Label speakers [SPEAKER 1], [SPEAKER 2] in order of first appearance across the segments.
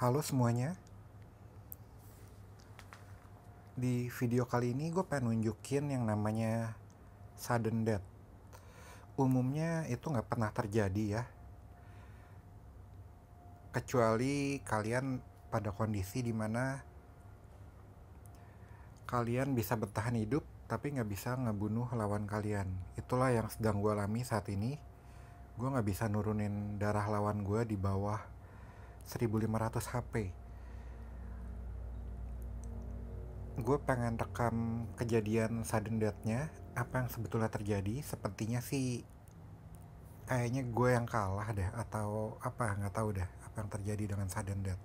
[SPEAKER 1] Halo semuanya Di video kali ini gue pengen nunjukin yang namanya sudden death Umumnya itu gak pernah terjadi ya Kecuali kalian pada kondisi dimana Kalian bisa bertahan hidup tapi gak bisa ngebunuh lawan kalian Itulah yang sedang gue alami saat ini Gue gak bisa nurunin darah lawan gue di bawah 1500 HP gue pengen rekam kejadian sudden death-nya apa yang sebetulnya terjadi sepertinya sih kayaknya gue yang kalah deh atau apa nggak tahu deh apa yang terjadi dengan sudden death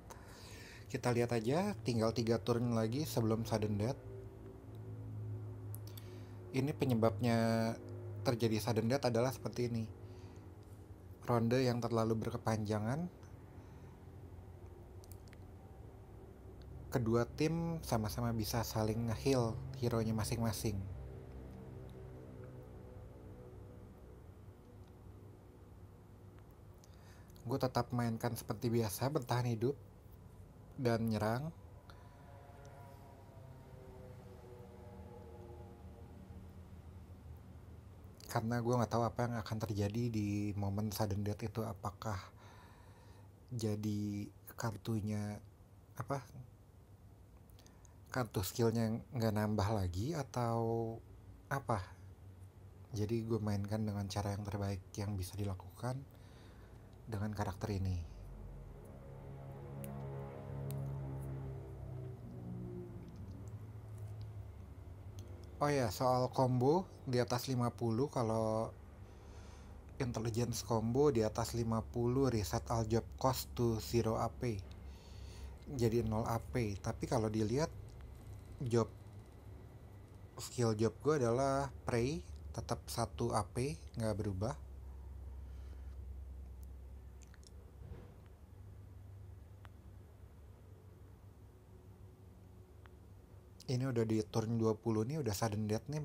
[SPEAKER 1] kita lihat aja tinggal tiga turn lagi sebelum sudden death ini penyebabnya terjadi sudden death adalah seperti ini ronde yang terlalu berkepanjangan kedua tim sama-sama bisa saling heal hero-nya masing-masing. Gue tetap mainkan seperti biasa, bertahan hidup dan menyerang. Karena gue nggak tahu apa yang akan terjadi di momen sudden death itu, apakah jadi kartunya apa kartu skillnya nggak nambah lagi atau apa jadi gue mainkan dengan cara yang terbaik yang bisa dilakukan dengan karakter ini oh ya soal combo di atas 50 kalau intelligence combo di atas 50 reset all job cost to 0 AP jadi 0 AP tapi kalau dilihat job skill job gue adalah pray tetap satu AP nggak berubah ini udah di turn 20 nih udah sudden death nih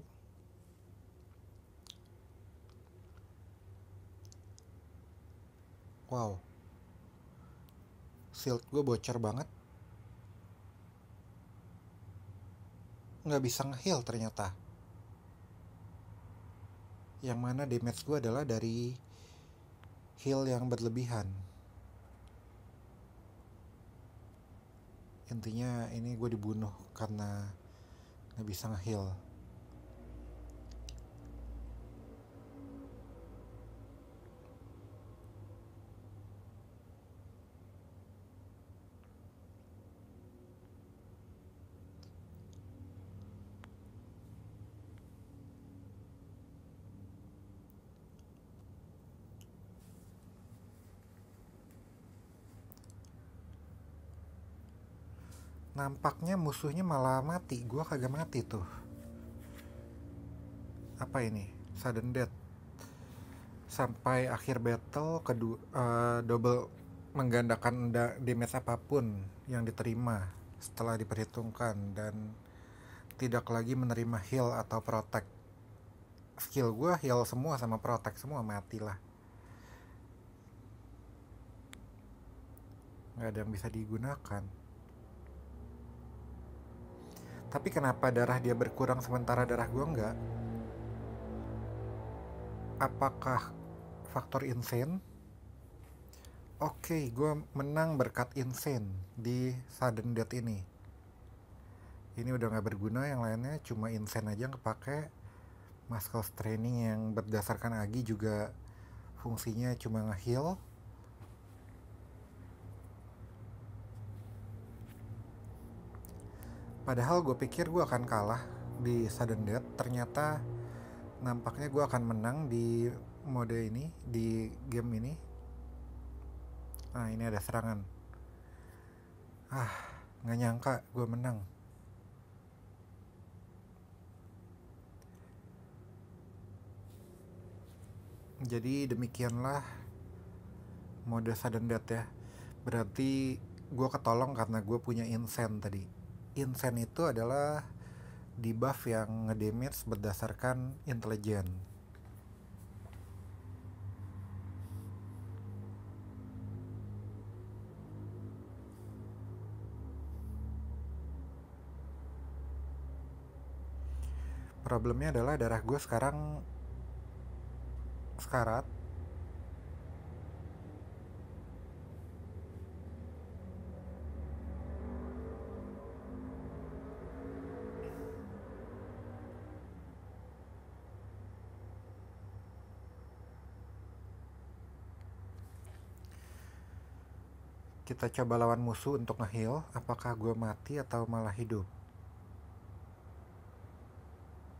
[SPEAKER 1] wow shield gue bocor banget nggak bisa ngeheal ternyata yang mana damage gue adalah dari heal yang berlebihan intinya ini gue dibunuh karena nggak bisa ngeheal nampaknya musuhnya malah mati gue kagak mati tuh apa ini sudden death sampai akhir battle kedua uh, double menggandakan damage apapun yang diterima setelah diperhitungkan dan tidak lagi menerima heal atau protect skill gue heal semua sama protect semua matilah nggak ada yang bisa digunakan tapi kenapa darah dia berkurang sementara darah gue enggak? Apakah faktor insane? Oke, okay, gue menang berkat insane di sudden death ini. Ini udah nggak berguna, yang lainnya cuma insane aja yang kepake. Muscle training yang berdasarkan agi juga fungsinya cuma nge-heal Padahal gue pikir gue akan kalah di sudden death, ternyata nampaknya gue akan menang di mode ini, di game ini. Nah ini ada serangan. Ah, nggak nyangka gue menang. Jadi demikianlah mode sudden death ya. Berarti gue ketolong karena gue punya insen tadi. Insent itu adalah debuff yang ngedamage berdasarkan intelijen. Problemnya adalah darah gue sekarang sekarat kita coba lawan musuh untuk ngeheal, apakah gue mati atau malah hidup?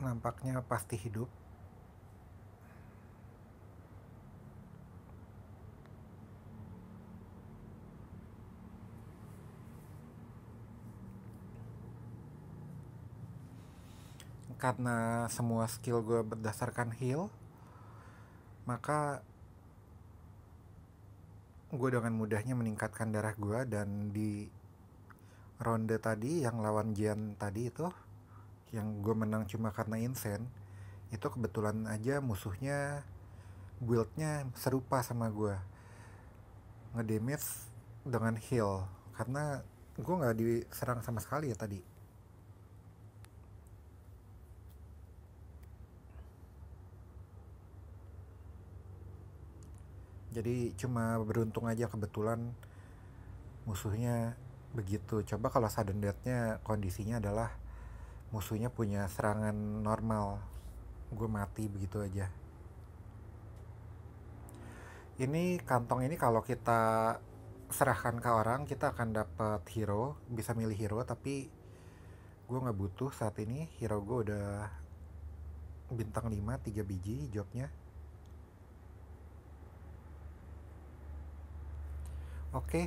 [SPEAKER 1] Nampaknya pasti hidup. Karena semua skill gue berdasarkan heal, maka gue dengan mudahnya meningkatkan darah gue dan di ronde tadi yang lawan Jian tadi itu yang gue menang cuma karena insen itu kebetulan aja musuhnya buildnya serupa sama gue ngedamage dengan heal karena gue nggak diserang sama sekali ya tadi jadi cuma beruntung aja kebetulan musuhnya begitu coba kalau sudden deathnya kondisinya adalah musuhnya punya serangan normal gue mati begitu aja ini kantong ini kalau kita serahkan ke orang kita akan dapat hero bisa milih hero tapi gue nggak butuh saat ini hero gue udah bintang 5 3 biji jobnya Oke,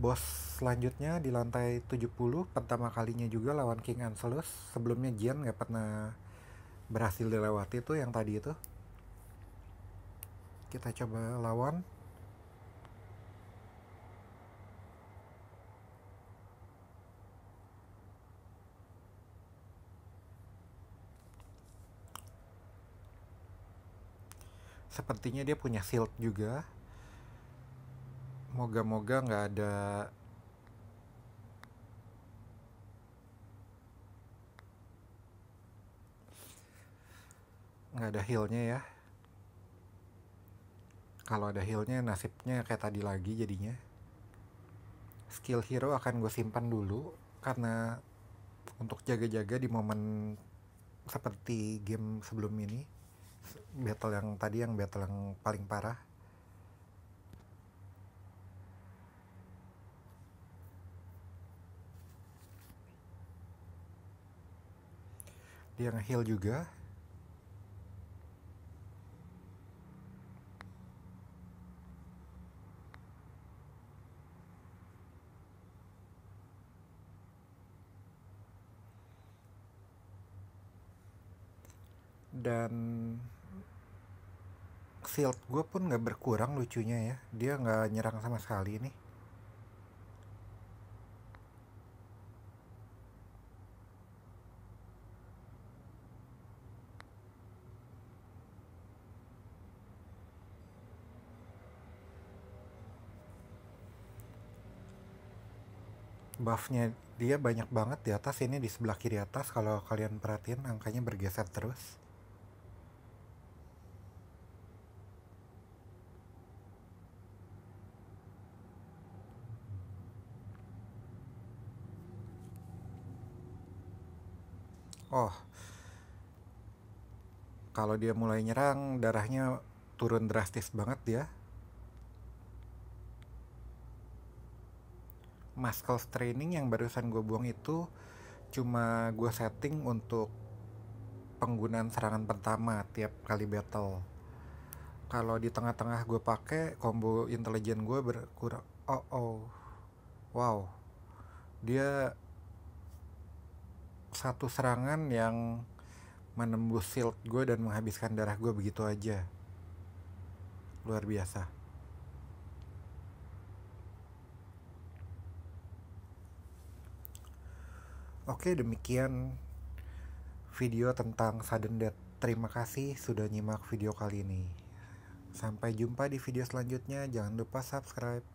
[SPEAKER 1] bos selanjutnya di lantai 70 pertama kalinya juga lawan King Anselus. Sebelumnya Jian nggak pernah berhasil dilewati tuh yang tadi itu. Kita coba lawan sepertinya dia punya shield juga moga-moga nggak ada nggak ada healnya ya kalau ada healnya nasibnya kayak tadi lagi jadinya skill hero akan gue simpan dulu karena untuk jaga-jaga di momen seperti game sebelum ini battle yang tadi yang battle yang paling parah yang heal juga dan shield gue pun nggak berkurang lucunya ya dia nggak nyerang sama sekali ini. buffnya dia banyak banget di atas ini di sebelah kiri atas kalau kalian perhatiin angkanya bergeser terus oh kalau dia mulai nyerang darahnya turun drastis banget dia muscle training yang barusan gue buang itu cuma gue setting untuk penggunaan serangan pertama tiap kali battle kalau di tengah-tengah gue pakai combo intelijen gue berkurang oh oh wow dia satu serangan yang menembus shield gue dan menghabiskan darah gue begitu aja luar biasa Oke, demikian video tentang sudden death. Terima kasih sudah nyimak video kali ini. Sampai jumpa di video selanjutnya. Jangan lupa subscribe.